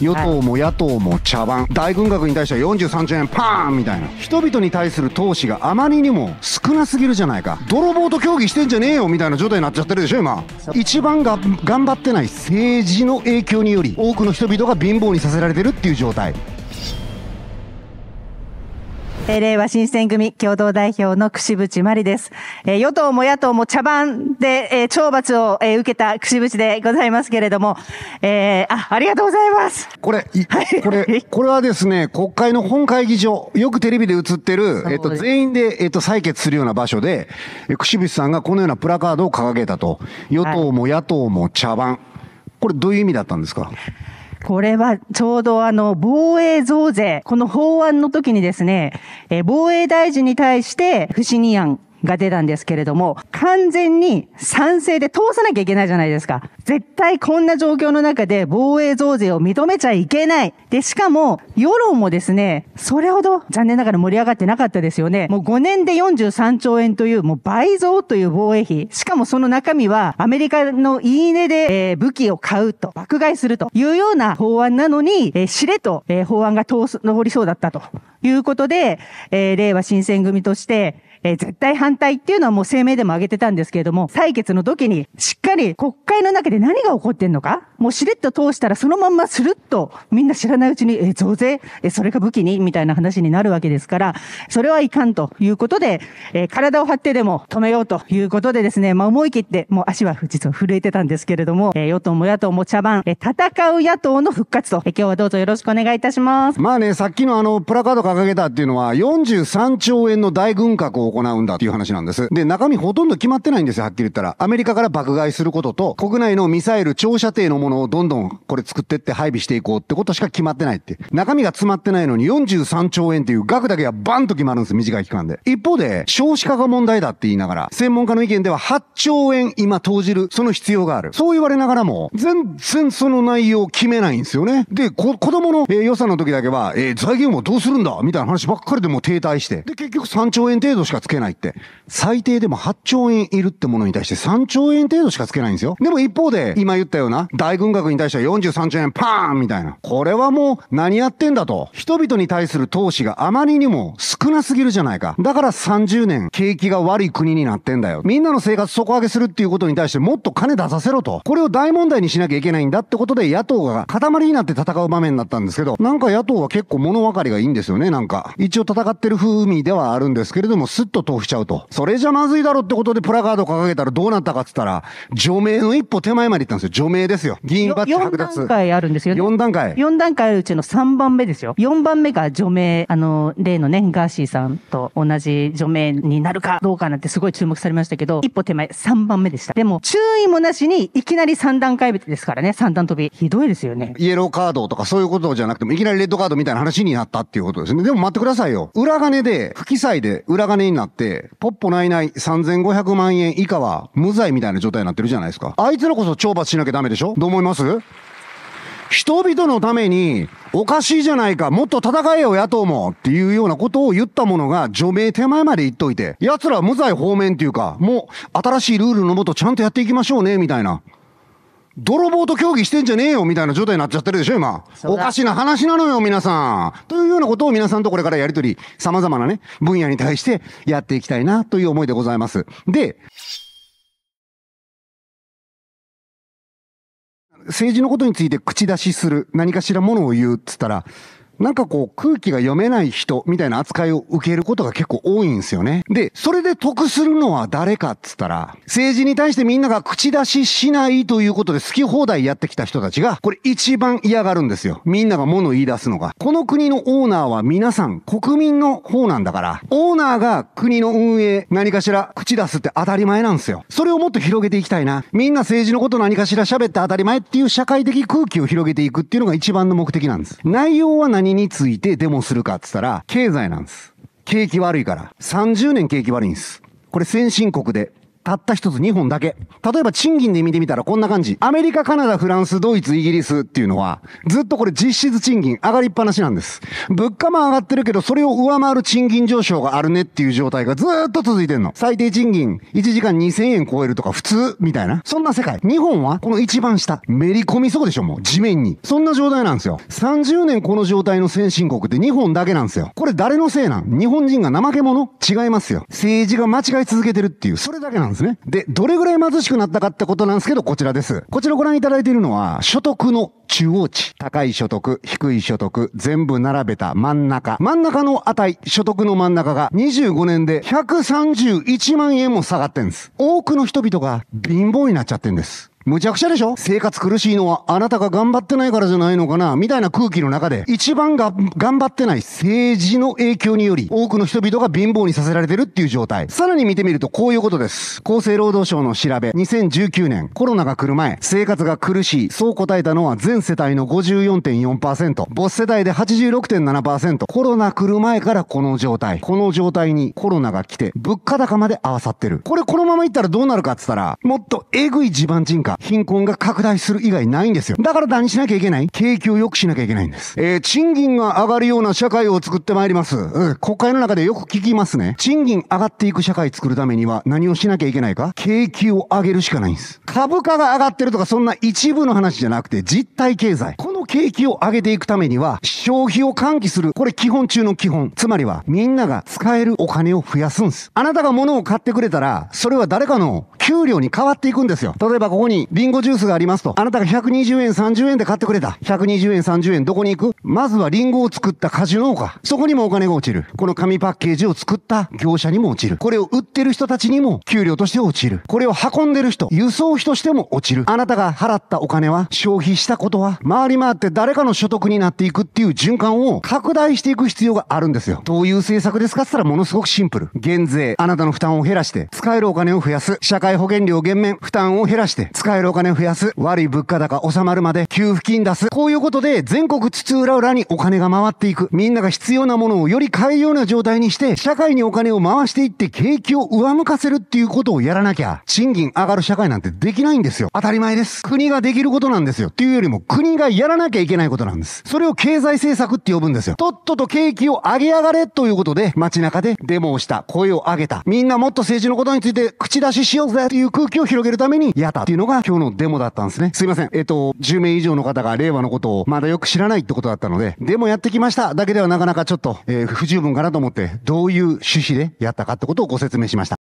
与党も野党も茶番、大軍拡に対しては43兆円パーンみたいな人々に対する投資があまりにも少なすぎるじゃないか泥棒と協議してんじゃねえよみたいな状態になっちゃってるでしょ今一番が頑張ってない政治の影響により多くの人々が貧乏にさせられてるっていう状態えー、令和新選組共同代表の櫛渕真理です。えー、与党も野党も茶番で、えー、懲罰を、えー、受けた櫛渕でございますけれども、えー、あ、ありがとうございます。これ、はい、これ、これはですね、国会の本会議場、よくテレビで映ってる、えっ、ー、と、全員で、えっ、ー、と、採決するような場所で、櫛渕さんがこのようなプラカードを掲げたと。与党も野党も茶番。これどういう意味だったんですか、はいこれはちょうどあの防衛増税、この法案の時にですね、防衛大臣に対して不信任案が出たんですけれども、完全に賛成で通さなきゃいけないじゃないですか。絶対こんな状況の中で防衛増税を認めちゃいけない。で、しかも、世論もですね、それほど残念ながら盛り上がってなかったですよね。もう5年で43兆円という、もう倍増という防衛費。しかもその中身は、アメリカのいいねで、えー、武器を買うと、爆買いするというような法案なのに、えー、しれと、えー、法案が通す、りそうだったということで、え令和新選組として、えー、絶対反対っていうのはもう声明でも挙げてたんですけれども、採決の時にしっかり国会の中で何が起こってんのかもうしれっと通したらそのまんまするっとみんな知らないうちに、え増税、えそれが武器にみたいな話になるわけですから、それはいかんということで、え体を張ってでも止めようということでですね、まあ思い切って、もう足は実は震えてたんですけれども、え与党も野党も茶番、え戦う野党の復活と、え今日はどうぞよろしくお願いいたします。まあね、さっきのあの、プラカード掲げたっていうのは、43兆円の大軍拡を行うんだっていう話なんです。で、中身ほとんど決まってないんですよ、はっきり言ったら。アメリカから爆買いすることと、国内のミサイル長射程のものをどんどんこれ作ってって配備していこうってことしか決まってないって。中身が詰まってないのに43兆円っていう額だけはバンと決まるんです、短い期間で。一方で、少子化が問題だって言いながら、専門家の意見では8兆円今投じる、その必要がある。そう言われながらも、全然その内容を決めないんですよね。で、子供の、えー、予算の時だけは、えー、財源もどうするんだみたいな話ばっかりでも停滞して。で、結局3兆円程度しかつけないって。最低でも8兆円いるってものに対して3兆円程度しかつけないんですよ。でも一方で、今言ったような、大軍に対しては43兆円パーンみたいな。これはもう何やってんだと。人々に対する投資があまりにも少なすぎるじゃないか。だから30年景気が悪い国になってんだよ。みんなの生活底上げするっていうことに対してもっと金出させろと。これを大問題にしなきゃいけないんだってことで野党が塊になって戦う場面になったんですけど、なんか野党は結構物分かりがいいんですよね、なんか。一応戦ってる風味ではあるんですけれども、スッと通しちゃうと。それじゃまずいだろってことでプラカード掲げたらどうなったかって言ったら、除名の一歩手前まで行ったんですよ。除名ですよ。議員バッジ剥奪。4段階あるんですよね。4段階。4段階あるうちの3番目ですよ。4番目が除名、あの、例のね、ガーシーさんと同じ除名になるかどうかなんてすごい注目されましたけど、一歩手前3番目でした。でも、注意もなしに、いきなり3段階ですからね、3段飛び。ひどいですよね。イエローカードとかそういうことじゃなくても、いきなりレッドカードみたいな話になったっていうことですね。でも待ってくださいよ。裏金で、不記載で裏金になって、ポッポないない3500万円以下は無罪みたいな状態になってるじゃないですか。あいつらこそ懲罰しなきゃダメでしょどうも思います人々のためにおかしいじゃないか、もっと戦えよ野党もっていうようなことを言ったものが除名手前まで言っといて、奴ら無罪方面っていうか、もう新しいルールのもとちゃんとやっていきましょうね、みたいな。泥棒と協議してんじゃねえよみたいな状態になっちゃってるでしょ、今。おかしな話なのよ、皆さん。というようなことを皆さんとこれからやりとり、様々なね、分野に対してやっていきたいなという思いでございます。で、政治のことについて口出しする、何かしらものを言うっつったら、なんかこう空気が読めない人みたいな扱いを受けることが結構多いんですよね。で、それで得するのは誰かっつったら、政治に対してみんなが口出ししないということで好き放題やってきた人たちが、これ一番嫌がるんですよ。みんなが物言い出すのが。この国のオーナーは皆さん国民の方なんだから、オーナーが国の運営何かしら口出すって当たり前なんですよ。それをもっと広げていきたいな。みんな政治のこと何かしら喋って当たり前っていう社会的空気を広げていくっていうのが一番の目的なんです。内容は何何についてデモするかって言ったら、経済なんです。景気悪いから。30年景気悪いんです。これ先進国で。たった一つ、二本だけ。例えば賃金で見てみたらこんな感じ。アメリカ、カナダ、フランス、ドイツ、イギリスっていうのは、ずっとこれ実質賃金上がりっぱなしなんです。物価も上がってるけど、それを上回る賃金上昇があるねっていう状態がずっと続いてんの。最低賃金、1時間2000円超えるとか普通、みたいな。そんな世界。日本は、この一番下、めり込みそうでしょ、もう。地面に。そんな状態なんですよ。30年この状態の先進国って日本だけなんですよ。これ誰のせいなん日本人が怠け者違いますよ。政治が間違い続けてるっていう、それだけなんですですね。で、どれぐらい貧しくなったかってことなんですけど、こちらです。こちらご覧いただいているのは、所得の中央値。高い所得、低い所得、全部並べた真ん中。真ん中の値、所得の真ん中が25年で131万円も下がってんです。多くの人々が貧乏になっちゃってんです。むちゃくちゃでしょ生活苦しいのはあなたが頑張ってないからじゃないのかなみたいな空気の中で、一番が頑張ってない政治の影響により、多くの人々が貧乏にさせられてるっていう状態。さらに見てみると、こういうことです。厚生労働省の調べ、2019年、コロナが来る前、生活が苦しい、そう答えたのは全世帯の54.4%、ボス世代で86.7%、コロナ来る前からこの状態、この状態にコロナが来て、物価高まで合わさってる。これこのままいったらどうなるかって言ったら、もっとえぐい地盤沈下、貧困が拡大する以外ないんですよ。だから何しなきゃいけない景気を良くしなきゃいけないんです。えー、賃金が上がるような社会を作ってまいります。うん、国会の中でよく聞きますね。賃金上がっていく社会作るためには何をしなきゃいけないか景気を上げるしかないんです。株価が上がってるとかそんな一部の話じゃなくて実体経済。この景気を上げていくためには消費を喚起する。これ基本中の基本。つまりはみんなが使えるお金を増やすんです。あなたが物を買ってくれたら、それは誰かの給料に変わっていくんですよ。例えばここにリンゴジュースがありますと、あなたが120円、30円で買ってくれた。120円、30円、どこに行くまずはリンゴを作った果樹農家。そこにもお金が落ちる。この紙パッケージを作った業者にも落ちる。これを売ってる人たちにも給料として落ちる。これを運んでる人、輸送費としても落ちる。あなたが払ったお金は、消費したことは、回り回って誰かの所得になっていくっていう循環を拡大していく必要があるんですよ。どういう政策ですかって言ったらものすごくシンプル。減税、あなたの負担を減らして、使えるお金を増やす、社会保険料減免、負担を減らして、使えるお金を増やす、悪い物価高収まるまで、給付金出す。こういうことで、全国津々浦々にお金が回っていく。みんなが必要なものをより買えような状態にして、社会にお金を回していって、景気を上向かせるっていうことをやらなきゃ、賃金上がる社会なんてできないんですよ。当たり前です。国ができることなんですよ。っていうよりも、国がやらなきゃいけないことなんです。それを経済政策って呼ぶんですよ。とっとと景気を上げ上がれということで、街中でデモをした、声を上げた。みんなもっと政治のことについて口出ししようぜだという空気を広げるためにったっていうのが今日のデモだったんですね。すいません。えっと、10名以上の方が令和のことをまだよく知らないってことだったので、デモやってきましただけではなかなかちょっと、えー、不十分かなと思って、どういう趣旨でやったかってことをご説明しました。